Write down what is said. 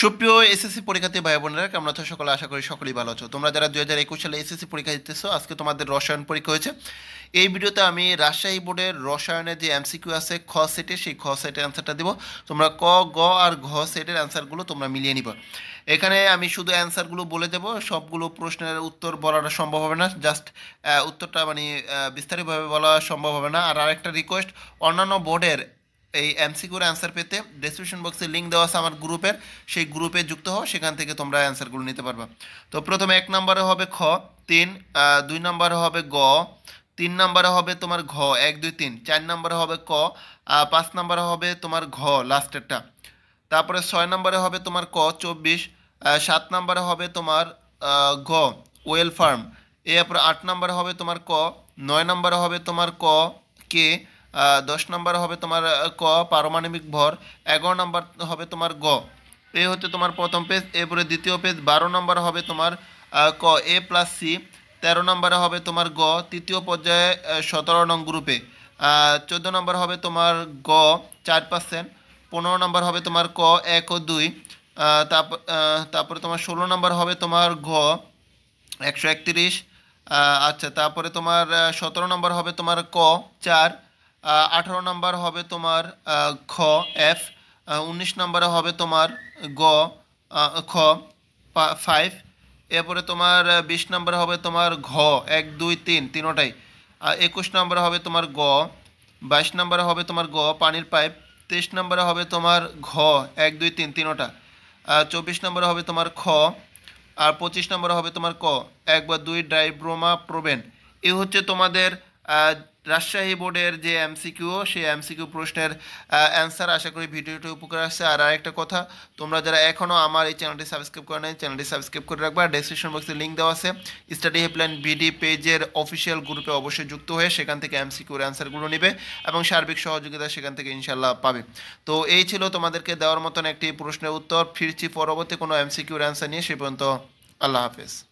সুপ্রিয় এসএসসি পরীক্ষাতে ভাই বোনেরা কেমন আছো সকলে আশা করি সকলেই ভালো আছো তোমরা যারা দু হাজার একুশ সালে এসএসসি পরীক্ষা দিতেছো আজকে তোমাদের রসায়ন পরীক্ষা হয়েছে এই ভিডিওতে আমি রাজশাহী বোর্ডের রসায়নের যে এমসিকিউ আছে খ সেটে সেই খ সেটের অ্যান্সারটা দেবো তোমরা ক গ আর ঘ সেটের অ্যান্সারগুলো তোমরা মিলিয়ে নিবো এখানে আমি শুধু অ্যান্সারগুলো বলে দেবো সবগুলো প্রশ্নের উত্তর বলাটা সম্ভব হবে না জাস্ট উত্তরটা মানে বিস্তারিতভাবে বলা সম্ভব হবে না আর আরেকটা রিকোয়েস্ট অন্যান্য বোর্ডের এই এমসিকিউর অ্যান্সার পেতে ডিসক্রিপশন বক্সে লিঙ্ক দেওয়া আছে আমার গ্রুপের সেই গ্রুপে যুক্ত হও সেখান থেকে তোমরা অ্যান্সারগুলো নিতে পারবা তো প্রথমে এক নম্বরে হবে খ তিন দুই নম্বরে হবে গ তিন নম্বরে হবে তোমার ঘ এক দুই তিন চার নম্বরে হবে ক পাঁচ নম্বরে হবে তোমার ঘ লাস্টেরটা তারপরে ছয় নম্বরে হবে তোমার ক চব্বিশ সাত নম্বরে হবে তোমার ঘ ওয়েল ফার্ম এরপরে আট নম্বরে হবে তোমার ক নয় নম্বরে হবে তোমার ক কে দশ নম্বর হবে তোমার ক পারমাণবিক ভর এগারো নম্বর হবে তোমার গ এ হচ্ছে তোমার প্রথম পেজ এরপরে দ্বিতীয় পেজ বারো নম্বর হবে তোমার ক এ প্লাস সি তেরো নম্বরে হবে তোমার গ তৃতীয় পর্যায়ে সতেরো নং গ্রুপে চোদ্দো নম্বর হবে তোমার গ চার পার্সেন্ট পনেরো নম্বর হবে তোমার ক এক ও দুই তারপর তারপরে তোমার ষোলো নম্বর হবে তোমার ঘ একশো একত্রিশ আচ্ছা তারপরে তোমার সতেরো নম্বর হবে তোমার ক চার আঠারো নাম্বার হবে তোমার খ এফ উনিশ নম্বরে হবে তোমার গ খ ফাইভ এরপরে তোমার বিশ নম্বরে হবে তোমার ঘ এক দুই তিন তিনোটাই একুশ নম্বরে হবে তোমার গ বাইশ নম্বরে হবে তোমার গ পানির পাইপ তেইশ নম্বরে হবে তোমার ঘ এক দুই তিন তিনোটা চব্বিশ নম্বরে হবে তোমার খ আর পঁচিশ নম্বরে হবে তোমার ক এক বা দুই ডাইব্রোমা প্রোবেন এ হচ্ছে তোমাদের রাজশাহী বোর্ডের যে এমসিকিউ সেই এমসিকিউ প্রশ্নের অ্যান্সার আশা করি ভিডিওটি উপকার আসছে আর আরেকটা কথা তোমরা যারা এখনও আমার এই চ্যানেলটি সাবস্ক্রাইব করে নেই চ্যানেলটি সাবস্ক্রাইব করে রাখবা ডেসক্রিপশন বক্সে লিঙ্ক দেওয়া আছে স্টাডি হেল্পলাইন বিডি পেজের অফিসিয়াল গ্রুপে অবশ্যই যুক্ত হয়ে সেখান থেকে এমসিকিউর অ্যান্সারগুলো নেবে এবং সার্বিক সহযোগিতা সেখান থেকে ইনশাল্লাহ পাবে তো এই ছিল তোমাদেরকে দেওয়ার মতন একটি প্রশ্নের উত্তর ফিরছি পরবর্তী কোনো এমসিকিউর অ্যান্সার নিয়ে সে পর্যন্ত আল্লাহ হাফেজ